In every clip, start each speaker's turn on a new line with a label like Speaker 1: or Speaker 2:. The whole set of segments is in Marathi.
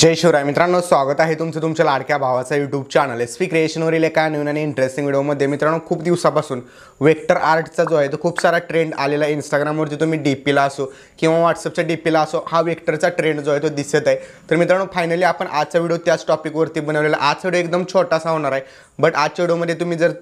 Speaker 1: जय शिवराय मित्रांनो स्वागत आहे तुमचं तुमच्या लाडक्या भावाचा यूट्यूब चॅनल एस पी क्रिएशनवरील एका नवीन आणि इंटरेस्टिंग व्हिडिओमध्ये मित्रांनो खूप दिवसापासून वेक्टर आर्टचा जो आहे तो खूप सारा ट्रेंड आलेला आहे इंस्टाग्रामवरती तुम्ही डी पीला असो किंवा व्हॉट्सअपच्या डी पीला असो हा वेक्टरचा ट्रेंड जो आहे तो दिसत आहे तर मित्रांनो फायनली आपण आजचा व्हिडिओ त्याच टॉपिकवरती बनवलेला आजचा व्हिडिओ एकदम छोटासा होणार आहे बट आजच्या व्हिडिओमध्ये तुम्ही जर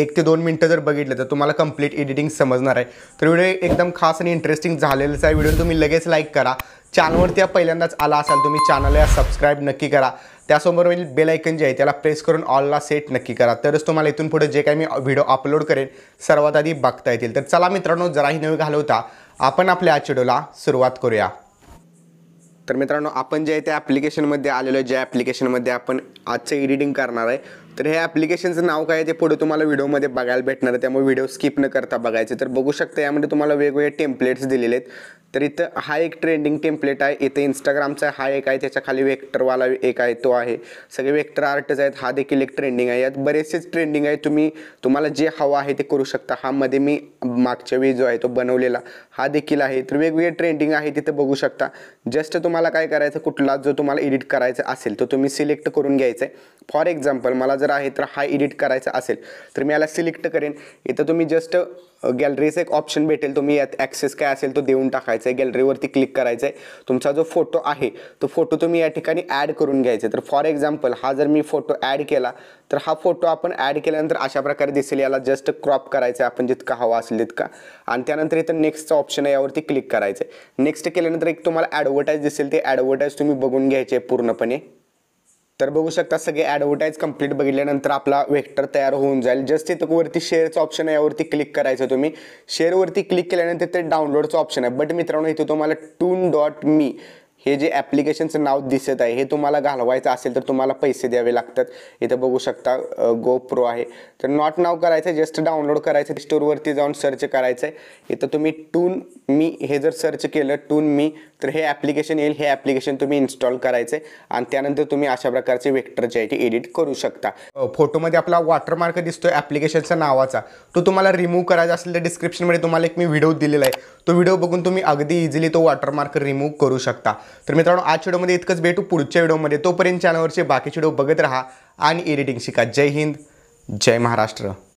Speaker 1: एक ते दोन मिनटं जर बघितलं तर तुम्हाला कंप्लीट एडिटिंग समजणार आहे तर व्हिडिओ एकदम खास आणि इंटरेस्टिंग झालेलाच आहे व्हिडिओ तुम्ही लगेच लाईक करा चॅनलवरती त्या पहिल्यांदाच आला असाल तुम्ही चॅनलला सबस्क्राईब नक्की करा त्यासमोर बेल बेलायकन जे आहे त्याला प्रेस करून ऑलला सेट नक्की करा तरच तुम्हाला इथून पुढे जे काही मी व्हिडिओ अपलोड करेन सर्वात आधी बघता येतील तर चला मित्रांनो जराही नवी घालवता आपण आपल्या व्हिडिओला सुरुवात करूया तर मित्रांनो आपण जे आहे त्या ॲप्लिकेशनमध्ये आलेलो आहे ज्या ॲप्लिकेशनमध्ये आपण आजचं एडिटिंग करणार आहे तर हे ॲप्लिकेशनचं नाव काय ते पुढे तुम्हाला व्हिडिओमध्ये बघायला भेटणार आहे त्यामुळे व्हिडिओ स्किप न करता बघायचे तर बघू शकता यामध्ये तुम्हाला वेगवेगळे टेम्पलेट्स दिलेले आहेत तर इथं हा एक ट्रेंडिंग टेम्पलेट आहे इथं इंस्टाग्रामचा हा एक आहे त्याच्या खाली वेक्टरवाला एक आहे तो आहे सगळे वेक्टर आर्टच आहेत हा देखील एक ट्रेंडिंग आहे यात बरेचसेच ट्रेंडिंग आहे तुम्ही तुम्हाला जे हवं आहे ते करू शकता हा मध्ये मी मागच्या वेळी जो आहे तो बनवलेला हा देखील आहे तर वेगवेगळे ट्रेंडिंग आहे तिथं बघू शकता जस्ट तुम्हाला काय करायचं कुठला जो तुम्हाला एडिट करायचा असेल तो तुम्ही सिलेक्ट करून घ्यायचं आहे फॉर एक्झाम्पल मला जर आहे तर हा एडिट करायचा असेल तर मी याला सिलेक्ट करेन इथं तुम्ही जस्ट गॅलरीचं एक ऑप्शन भेटेल तुम्ही यात ॲक्सेस काय असेल तो देऊन टाकायचा आहे गॅलरीवरती क्लिक करायचं आहे तुमचा जो फोटो आहे तो फोटो तुम्ही या ठिकाणी ॲड करून घ्यायचा तर फॉर एक्झाम्पल हा जर मी फोटो ॲड केला तर हा फोटो आपण ॲड केल्यानंतर अशा प्रकारे दिसेल याला जस्ट क्रॉप करायचं आहे आपण जितका हवा असेल तितका आणि त्यानंतर इथं नेक्स्टचा ऑप्शन आहे यावरती क्लिक करायचं आहे नेक्स्ट केल्यानंतर एक तुम्हाला ॲडव्हर्टाईज दिसेल ते ॲडव्हर्टाईज तुम्ही बघून घ्यायचे पूर्णपणे तर बघू शकता सगळे ॲडव्हर्टाईज कंप्लीट बघितल्यानंतर आपला वेक्टर तयार होऊन जाईल जस्ट इथं वरती शेअरचं ऑप्शन आहे यावरती क्लिक करायचं तुम्ही शेअरवरती क्लिक केल्यानंतर ते डाउनलोडचं ऑप्शन आहे बट मित्रांनो इथे तुम्हाला टून डॉट मी हे जे ॲप्लिकेशनचं नाव दिसत आहे हे तुम्हाला घालवायचं असेल तर तुम्हाला पैसे द्यावे लागतात इथं बघू शकता गो प्रो आहे तर नॉट नाव करायचं आहे जस्ट डाउनलोड करायचं आहे स्टोरवरती जाऊन सर्च करायचं आहे इथं तुम्ही टून मी हे जर सर्च केलं टून मी तर हे ॲप्लिकेशन येईल हे ॲप्लिकेशन तुम्ही इन्स्टॉल करायचं आहे आणि त्यानंतर तुम्ही अशा प्रकारचे वेक्टर जे आहे ते एडिट करू शकता फोटोमध्ये आपला वॉटरमार्क दिसतो आहे ॲप्लिकेशनचा नावाचा तो तुम्हाला रिमूव्ह करायचा असेल तर डिस्क्रिप्शनमध्ये तुम्हाला एक मी व्हिडिओ दिलेला आहे तो व्हिडिओ बघून तुम्ही अगदी इझिली तो वॉटरमार्क रिमूव्ह करू शकता तर मित्रांनो आज व्हिडिओमध्ये इतकंच भेटू पुढच्या व्हिडिओमध्ये तोपर्यंत चॅनलवरचे बाकीचे व्हिडिओ बघत राहा आणि एडिटिंग शिका जय हिंद जय महाराष्ट्र